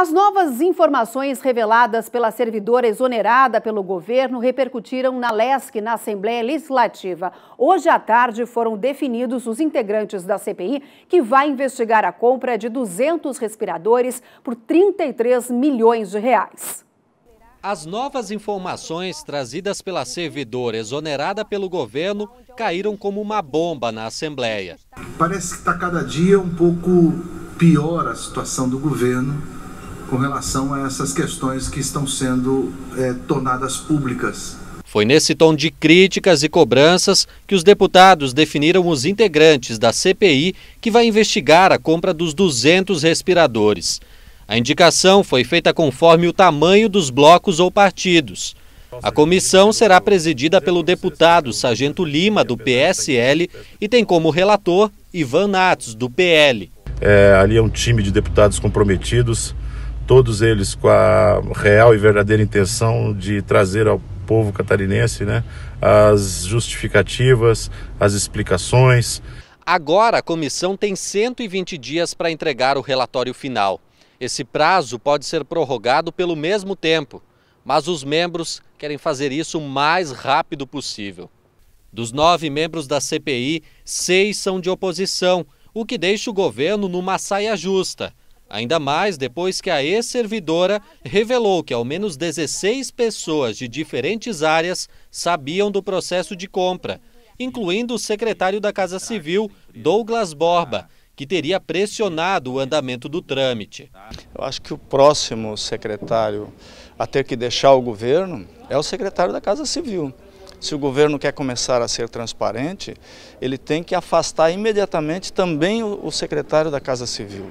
As novas informações reveladas pela servidora exonerada pelo governo repercutiram na LESC, na Assembleia Legislativa. Hoje à tarde foram definidos os integrantes da CPI, que vai investigar a compra de 200 respiradores por 33 milhões de reais. As novas informações trazidas pela servidora exonerada pelo governo caíram como uma bomba na Assembleia. Parece que está cada dia um pouco pior a situação do governo com relação a essas questões que estão sendo é, tornadas públicas. Foi nesse tom de críticas e cobranças que os deputados definiram os integrantes da CPI que vai investigar a compra dos 200 respiradores. A indicação foi feita conforme o tamanho dos blocos ou partidos. A comissão será presidida pelo deputado Sargento Lima, do PSL, e tem como relator Ivan Natos, do PL. É, ali é um time de deputados comprometidos, todos eles com a real e verdadeira intenção de trazer ao povo catarinense né, as justificativas, as explicações. Agora a comissão tem 120 dias para entregar o relatório final. Esse prazo pode ser prorrogado pelo mesmo tempo, mas os membros querem fazer isso o mais rápido possível. Dos nove membros da CPI, seis são de oposição, o que deixa o governo numa saia justa. Ainda mais depois que a ex-servidora revelou que ao menos 16 pessoas de diferentes áreas sabiam do processo de compra, incluindo o secretário da Casa Civil, Douglas Borba, que teria pressionado o andamento do trâmite. Eu acho que o próximo secretário a ter que deixar o governo é o secretário da Casa Civil. Se o governo quer começar a ser transparente, ele tem que afastar imediatamente também o secretário da Casa Civil.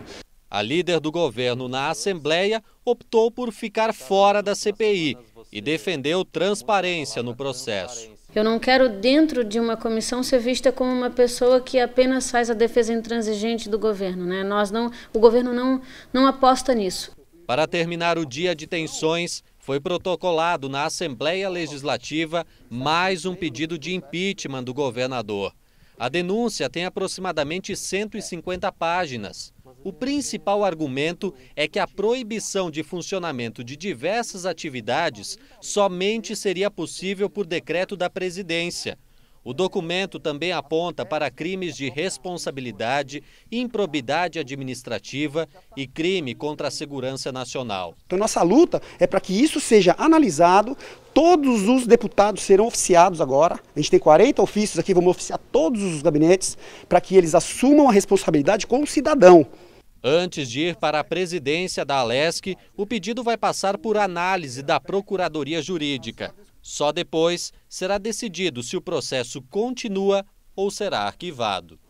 A líder do governo na Assembleia optou por ficar fora da CPI e defendeu transparência no processo. Eu não quero, dentro de uma comissão, ser vista como uma pessoa que apenas faz a defesa intransigente do governo. Né? Nós não, o governo não, não aposta nisso. Para terminar o dia de tensões, foi protocolado na Assembleia Legislativa mais um pedido de impeachment do governador. A denúncia tem aproximadamente 150 páginas. O principal argumento é que a proibição de funcionamento de diversas atividades somente seria possível por decreto da presidência. O documento também aponta para crimes de responsabilidade, improbidade administrativa e crime contra a segurança nacional. Então, nossa luta é para que isso seja analisado. Todos os deputados serão oficiados agora. A gente tem 40 ofícios aqui, vamos oficiar todos os gabinetes para que eles assumam a responsabilidade como cidadão. Antes de ir para a presidência da Alesc, o pedido vai passar por análise da Procuradoria Jurídica. Só depois será decidido se o processo continua ou será arquivado.